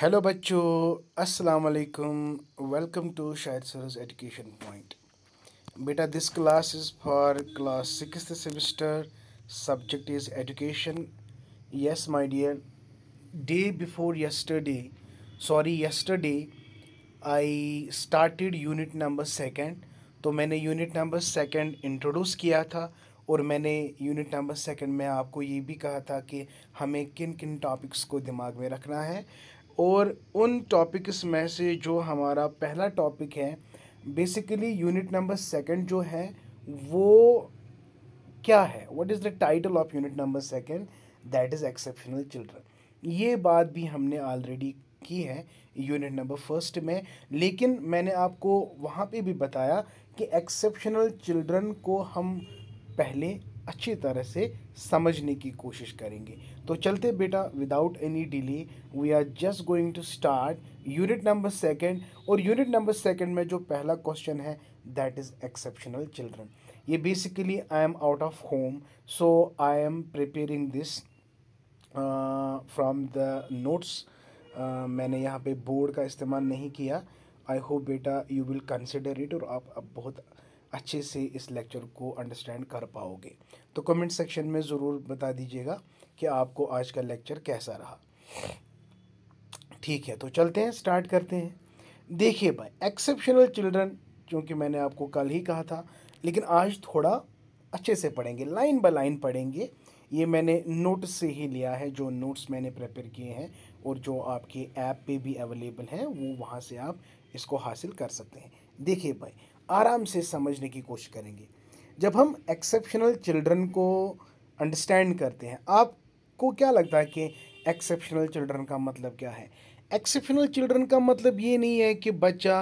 Hello बच्चों अस्सलाम वालेकुम वेलकम टू शायद सरस एजुकेशन पॉइंट बेटा this class is for class six semester subject is education yes my dear day before yesterday sorry yesterday I started unit number second तो मैंने unit number second introduce किया था और मैंने unit number second में आपको ये भी कहा था कि हमें किन किन टॉपिक्स को दिमाग में रखना है और उन टॉपिक्स में से जो हमारा पहला टॉपिक है बेसिकली यूनिट नंबर सेकंड जो है वो क्या है what is the title of unit number second that is exceptional children ये बात भी हमने ऑलरेडी की है यूनिट नंबर फर्स्ट में लेकिन मैंने आपको वहाँ पे भी बताया कि एक्सेप्शनल चिल्ड्रन को हम पहले अच्छी तरह से समझने की कोशिश करेंगे तो चलते बेटा without any delay we are just going to start unit number second और यूनिट नंबर सेकंड में जो पहला क्वेश्चन है दैट इज़ एक्सेप्शनल चिल्ड्रन ये basically I am out of home so I am preparing this from the notes मैंने यहाँ पे board का इस्तेमाल नहीं किया आई होप बेटा यू विल कंसिडर इट और आप अब बहुत अच्छे से इस लेक्चर को अंडरस्टैंड कर पाओगे तो कमेंट सेक्शन में ज़रूर बता दीजिएगा कि आपको आज का लेक्चर कैसा रहा ठीक है तो चलते हैं स्टार्ट करते हैं देखिए भाई एक्सेप्शनल चिल्ड्रन क्योंकि मैंने आपको कल ही कहा था लेकिन आज थोड़ा अच्छे से पढ़ेंगे लाइन बाय लाइन पढ़ेंगे ये मैंने नोट्स से ही लिया है जो नोट्स मैंने प्रिपेयर किए हैं और जो आपके ऐप पे भी अवेलेबल हैं वो वहाँ से आप इसको हासिल कर सकते हैं देखिए भाई आराम से समझने की कोशिश करेंगे जब हम एक्सेप्शनल चिल्ड्रन को अंडरस्टैंड करते हैं आपको क्या लगता है कि एक्सेप्शनल चिल्ड्रन का मतलब क्या है एक्सेप्शनल चिल्ड्रन का मतलब ये नहीं है कि बच्चा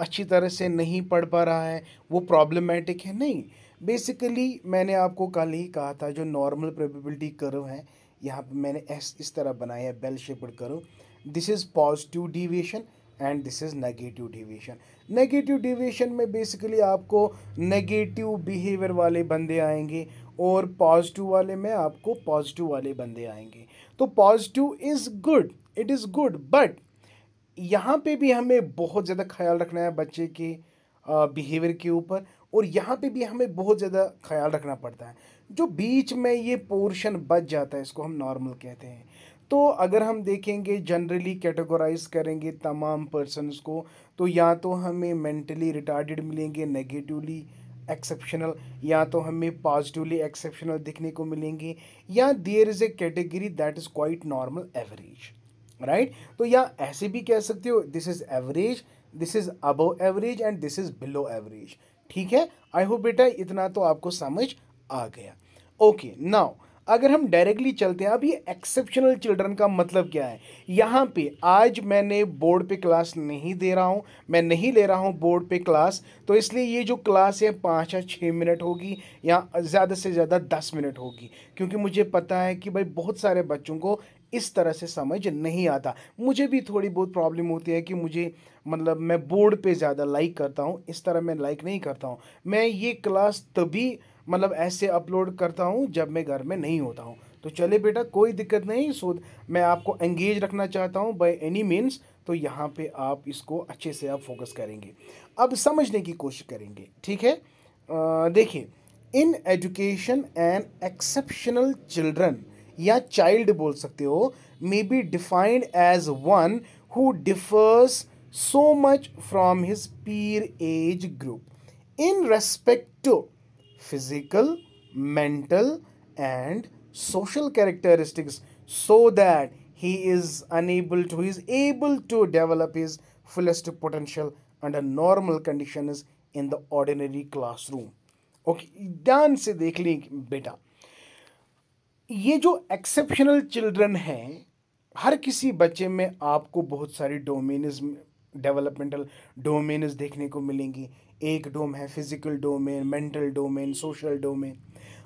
अच्छी तरह से नहीं पढ़ पा रहा है वो प्रॉब्लमेटिक है नहीं बेसिकली मैंने आपको कल ही कहा था जो नॉर्मल प्रोबेबिलिटी कर्व है यहाँ पे मैंने एस इस तरह बनाया है bell shaped curve this is positive deviation and this is negative deviation negative deviation में बेसिकली आपको नेगेटिव बिहेवियर वाले बंदे आएंगे और पॉजिटिव वाले में आपको पॉजिटिव वाले बंदे आएंगे तो positive is good it is good but यहाँ पे भी हमें बहुत ज़्यादा ख्याल रखना है बच्चे के बिहेवियर के ऊपर और यहाँ पे भी हमें बहुत ज़्यादा ख्याल रखना पड़ता है जो बीच में ये पोर्शन बच जाता है इसको हम नॉर्मल कहते हैं तो अगर हम देखेंगे जनरली कैटेगोराइज करेंगे तमाम पर्सनस को तो या तो हमें मेंटली रिटार्डेड मिलेंगे नेगेटिवली एक्सेप्शनल या तो हमें पॉजिटिवली एक्सेप्शनल दिखने को मिलेंगे या there is a category that is quite normal average right तो या ऐसे भी कह सकते हो this is average this is above average and this is below average ठीक है आई होप बेटा इतना तो आपको समझ आ गया ओके okay, नाउ अगर हम डायरेक्टली चलते हैं अब ये एक्सेप्शनल चिल्ड्रन का मतलब क्या है यहाँ पे आज मैंने बोर्ड पे क्लास नहीं दे रहा हूँ मैं नहीं ले रहा हूँ बोर्ड पे क्लास तो इसलिए ये जो क्लास है पाँच या छः मिनट होगी या ज़्यादा से ज़्यादा दस मिनट होगी क्योंकि मुझे पता है कि भाई बहुत सारे बच्चों को इस तरह से समझ नहीं आता मुझे भी थोड़ी बहुत प्रॉब्लम होती है कि मुझे मतलब मैं बोर्ड पे ज़्यादा लाइक करता हूँ इस तरह मैं लाइक नहीं करता हूँ मैं ये क्लास तभी मतलब ऐसे अपलोड करता हूँ जब मैं घर में नहीं होता हूँ तो चले बेटा कोई दिक्कत नहीं सो मैं आपको एंगेज रखना चाहता हूँ बाई एनी मीन्स तो यहाँ पे आप इसको अच्छे से आप फोकस करेंगे अब समझने की कोशिश करेंगे ठीक है देखिए in education and exceptional children या चाइल्ड बोल सकते हो may be defined as one who differs so much from his peer age group in respect to physical, mental, and social characteristics so that he is unable to, he is able to develop his fullest potential under normal conditions in the ordinary classroom. okay, Dan se देख लें बेटा ये जो exceptional children हैं हर किसी बच्चे में आपको बहुत सारी डोमेनिज डेवलपमेंटल डोमेनिज देखने को मिलेंगी एक डोम है physical domain mental domain social domain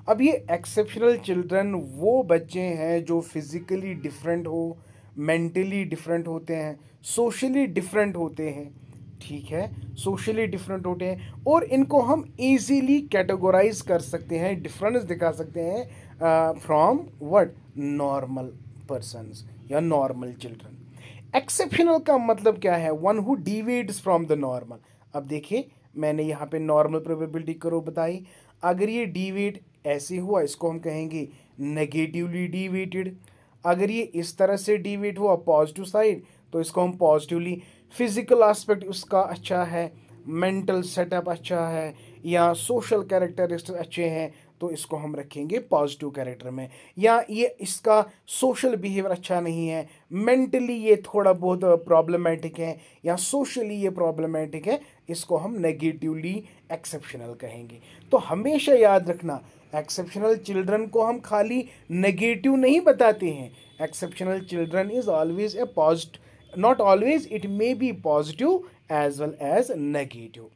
अब ये एक्सेप्शनल चिल्ड्रन वो बच्चे हैं जो फिज़िकली डिफरेंट हो मेंटली डिफरेंट होते हैं सोशली डिफरेंट होते हैं ठीक है सोशली डिफरेंट होते हैं और इनको हम इजीली कैटेगोराइज कर सकते हैं डिफरेंस दिखा सकते हैं फ्रॉम वट नॉर्मल पर्सनस या नॉर्मल चिल्ड्रन एक्सेप्शनल का मतलब क्या है one who deviates from the normal अब देखिए मैंने यहाँ पे नॉर्मल प्रोबेबिलिटी करो बताई अगर ये डीवेट ऐसे हुआ इसको हम कहेंगे नेगेटिवली डीवेटेड अगर ये इस तरह से डीवेट हुआ पॉजिटिव साइड तो इसको हम पॉजिटिवली फिज़िकल आस्पेक्ट उसका अच्छा है मेंटल सेटअप अच्छा है या सोशल कैरेक्टरिस्ट अच्छे हैं तो इसको हम रखेंगे पॉजिटिव कैरेक्टर में या ये इसका सोशल बिहेवियर अच्छा नहीं है मेंटली ये थोड़ा बहुत प्रॉब्लमेटिक है या सोशली ये प्रॉब्लमेटिक है इसको हम नेगेटिवली एक्सेप्शनल कहेंगे तो हमेशा याद रखना एक्सेप्शनल चिल्ड्रन को हम खाली नेगेटिव नहीं बताते हैं exceptional children is always a positive not always it may be positive as well as negative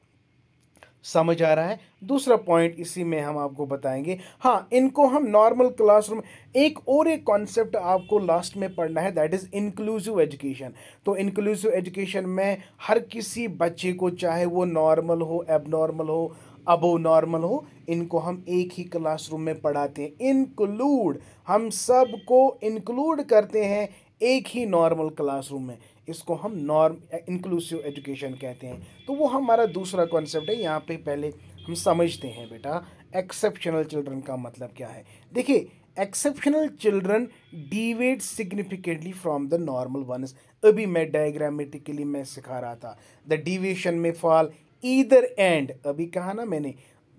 समझ आ रहा है दूसरा पॉइंट इसी में हम आपको बताएंगे हाँ इनको हम नॉर्मल क्लासरूम एक और एक कॉन्सेप्ट आपको लास्ट में पढ़ना है दैट इज़ इंक्लूसिव एजुकेशन तो इंक्लूसिव एजुकेशन में हर किसी बच्चे को चाहे वो नॉर्मल हो एबनॉर्मल हो अबो नॉर्मल हो इनको हम एक ही क्लासरूम में पढ़ाते हैं इंक्लूड हम सब को इंक्लूड करते हैं एक ही नॉर्मल क्लासरूम में इसको हम नॉर्म इंक्लूसिव एजुकेशन कहते हैं तो वो हमारा दूसरा कॉन्सेप्ट है यहाँ पे पहले हम समझते हैं बेटा एक्सेप्शनल चिल्ड्रन का मतलब क्या है देखिए exceptional children deviate significantly from the normal ones अभी मैं डायग्रामेटिकली मैं सिखा रहा था द डिवेशन में फॉल ईदर एंड अभी कहा ना मैंने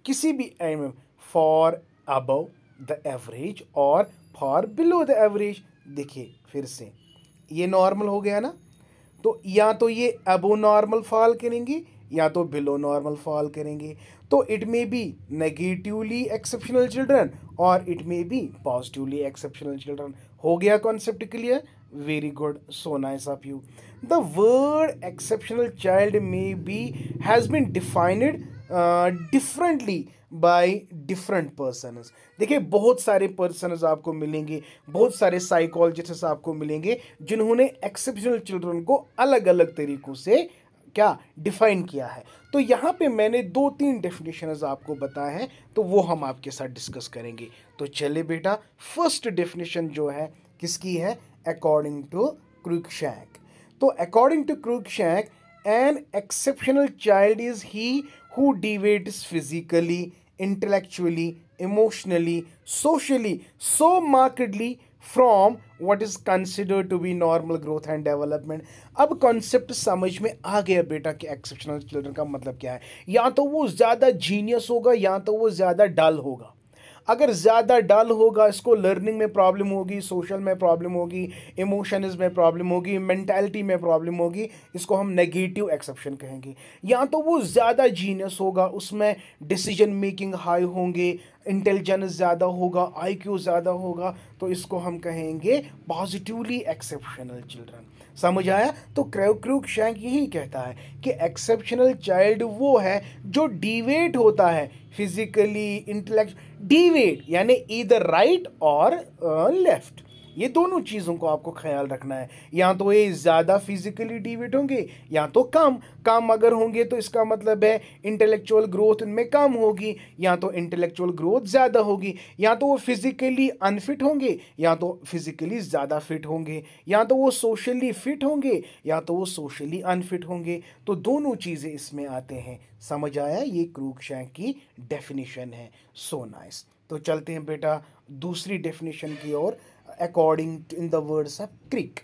किसी भी एंड में फॉर अबव द एवरेज और फॉर बिलो द एवरेज देखिए फिर से ये नॉर्मल हो गया ना तो या तो ये एबो नॉर्मल फॉल करेंगी या तो बिलो नॉर्मल फॉल करेंगे तो it may be negatively exceptional children और it may be positively exceptional children हो गया concept clear very good so nice of you the word exceptional child may be has been defined differently by different persons देखिए बहुत सारे persons आपको मिलेंगे बहुत सारे साइकोलॉजिस्ट आपको मिलेंगे जिन्होंने एक्सेप्शनल चिल्ड्रन को अलग अलग तरीक़ों से क्या डिफाइन किया है तो यहाँ पे मैंने दो तीन डेफिनेशनज आपको बताए हैं तो वो हम आपके साथ डिस्कस करेंगे तो चले बेटा फर्स्ट डेफिनेशन जो है किसकी है अकॉर्डिंग टू क्रूकशैक तो according to Cruickshank an exceptional child is he who deviates physically intellectually, emotionally, socially, so markedly from what is considered to be normal growth and development. अब concept समझ में आ गया बेटा कि एक्सेप्शनल चिल्ड्रन का मतलब क्या है या तो वो ज़्यादा जीनियस होगा या तो वो ज़्यादा डल होगा अगर ज़्यादा डल होगा इसको लर्निंग में प्रॉब्लम होगी सोशल में प्रॉब्लम होगी इमोशंस में प्रॉब्लम होगी मैंटेलिटी में प्रॉब्लम होगी इसको हम नेगेटिव एक्सेप्शन कहेंगे या तो वो ज़्यादा जीनियस होगा उसमें डिसीजन मेकिंग हाई होंगे इंटेलिजेंस ज़्यादा होगा आईक्यू ज़्यादा होगा तो इसको हम कहेंगे पॉजिटिवली एक्सेप्शनल चिल्ड्रन समझ आया तो क्रेव क्रूक शैंक यही कहता है कि एक्सेप्शनल चाइल्ड वो है जो डिवेट होता है फिजिकली इंटेलेक्ट डिवेट यानी इधर राइट और लेफ्ट ये दोनों चीज़ों को आपको ख्याल रखना है या तो ये ज़्यादा फिज़िकली डिविट होंगे या तो कम कम अगर होंगे तो इसका मतलब है इंटेलेक्चुअल ग्रोथ उनमें कम होगी या तो इंटेलेक्चुअल ग्रोथ ज़्यादा होगी या तो वो फिज़िकली अनफिट होंगे या तो फिज़िकली ज़्यादा फिट होंगे या तो वो सोशली फिट होंगे या तो वो सोशली अनफिट होंगे तो दोनों चीज़ें इसमें आते हैं समझ आया ये क्रूकशैंक की डेफिनेशन है सो so नाइस nice. तो चलते हैं बेटा दूसरी डेफिनेशन की ओर according in the words of Kirk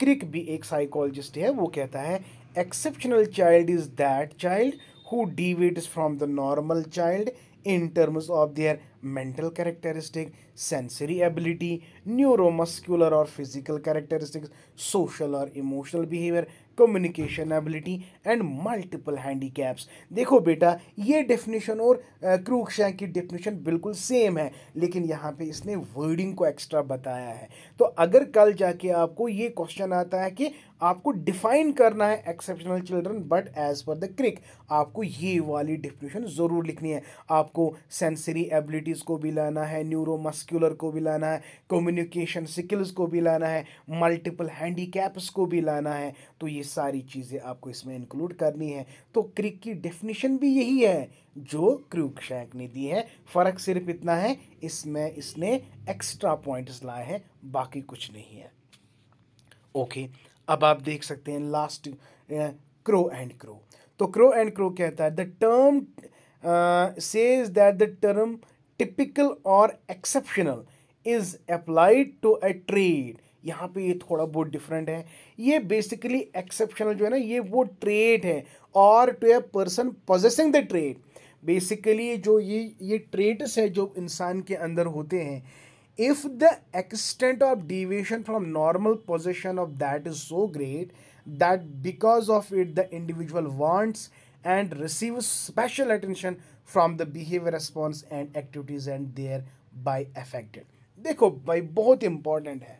Kirk भी एक साइकोलॉजिस्ट है वो कहता है exceptional child is that child who deviates from the normal child in terms of their mental characteristic sensory ability neuromuscular और फिजिकल कैरेक्टरिस्टिक सोशल और emotional behaviour communication ability and multiple handicaps देखो बेटा ये definition और क्रूकशा की definition बिल्कुल same है लेकिन यहाँ पे इसने वर्डिंग को एक्स्ट्रा बताया है तो अगर कल जाके आपको ये क्वेश्चन आता है कि आपको डिफाइन करना है exceptional children but as per the Kirk आपको ये वाली डिफिनेशन ज़रूर लिखनी है आपको सेंसरी एबिलिटीज़ को भी लाना है न्यूरोमस्कुलर को भी लाना है कम्युनिकेशन स्किल्स को भी लाना है मल्टीपल हैंडीकैप्स को भी लाना है तो ये सारी चीज़ें आपको इसमें इंक्लूड करनी है तो क्रिक की डेफिनेशन भी यही है जो क्रूक शैंक ने दी है फ़र्क सिर्फ इतना है इसमें इसने एक्स्ट्रा पॉइंट्स लाए हैं बाकी कुछ नहीं है ओके अब आप देख सकते हैं लास्ट क्रो एंड क्रो तो क्रो एंड क्रो कहता है the term says that the term typical और exceptional is applied to a trait यहाँ पे ये थोड़ा बहुत डिफरेंट है ये बेसिकली एक्सेप्शनल जो है ना ये वो ट्रेड है और to a person possessing the trait basically जो ये ये ट्रेड्स है जो इंसान के अंदर होते हैं if the extent of deviation from normal position of that is so great that because of it the individual wants receive special attention from the behaviour response and activities and thereby affected देखो भाई बहुत important है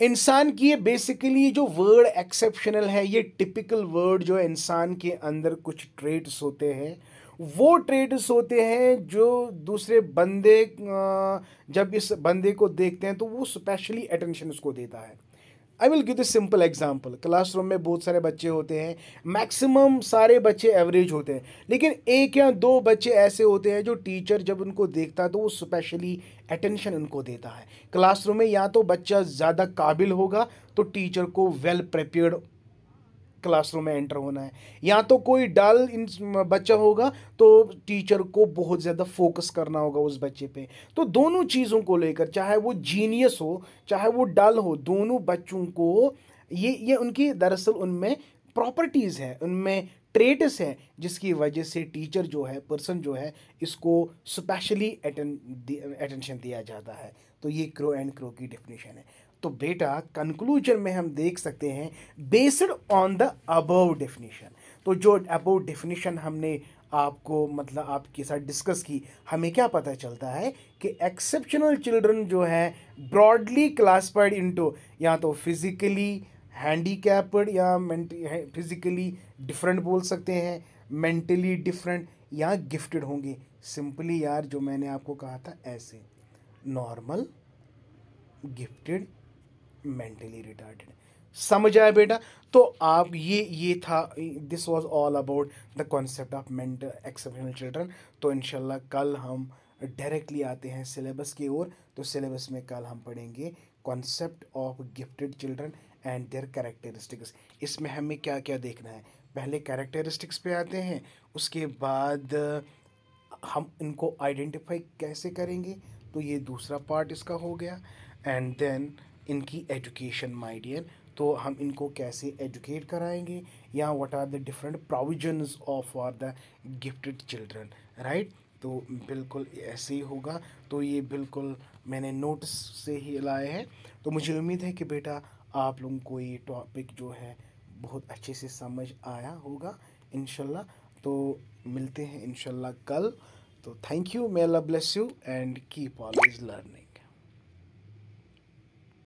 इंसान की ये basically जो word exceptional है ये टिपिकल वर्ड जो इंसान के अंदर कुछ ट्रेड्स होते हैं वो ट्रेड्स होते हैं जो दूसरे बंदे जब इस बंदे को देखते हैं तो वो स्पेशली अटेंशन उसको देता है I will give simple example classroom में बहुत सारे बच्चे होते हैं मैक्सिमम सारे बच्चे एवरेज होते हैं लेकिन एक या दो बच्चे ऐसे होते हैं जो टीचर जब उनको देखता है तो वो स्पेशली अटेंशन उनको देता है क्लासरूम में या तो बच्चा ज़्यादा काबिल होगा तो टीचर को वेल प्रिपेयर क्लासरूम में एंटर होना है या तो कोई डल बच्चा होगा तो टीचर को बहुत ज़्यादा फोकस करना होगा उस बच्चे पे तो दोनों चीज़ों को लेकर चाहे वो जीनियस हो चाहे वो डल हो दोनों बच्चों को ये ये उनकी दरअसल उनमें प्रॉपर्टीज़ है उनमें ट्रेट्स हैं जिसकी वजह से टीचर जो है पर्सन जो है इसको स्पेशली अटेंशन दिया जाता है तो ये क्रो एंड क्रो की डेफिनेशन है तो बेटा कंक्लूजन में हम देख सकते हैं based on the above definition तो जो अबव डेफिनेशन हमने आपको मतलब आपके साथ डिस्कस की हमें क्या पता चलता है कि एक्सेप्शनल चिल्ड्रन जो है ब्रॉडली क्लासिफाइड इनटू या तो फिज़िकली हैंडीकैप्ड या फिज़िकली डिफरेंट बोल सकते हैं मेंटली डिफरेंट या गिफ्टेड होंगे सिंपली यार जो मैंने आपको कहा था ऐसे नॉर्मल गिफ्टेड मेंटली रिटार्डेड समझ आया बेटा तो आप ये ये था this was all about the concept of mental exceptional children तो इनशाला कल हम डायरेक्टली आते हैं सिलेबस की ओर तो सिलेबस में कल हम पढ़ेंगे concept of gifted children and their characteristics इसमें हमें क्या क्या देखना है पहले कैरेक्टरिस्टिक्स पे आते हैं उसके बाद हम इनको आइडेंटिफाई कैसे करेंगे तो ये दूसरा पार्ट इसका हो गया एंड देन इनकी एजुकेशन माय डियर तो हम इनको कैसे एजुकेट कराएंगे या what are the different provisions of are the gifted children right तो बिल्कुल ऐसे ही होगा तो ये बिल्कुल मैंने नोट्स से ही लाए हैं तो मुझे उम्मीद है कि बेटा आप लोगों को ये टॉपिक जो है बहुत अच्छे से समझ आया होगा इन तो मिलते हैं इन कल तो thank you may love bless you and keep always learning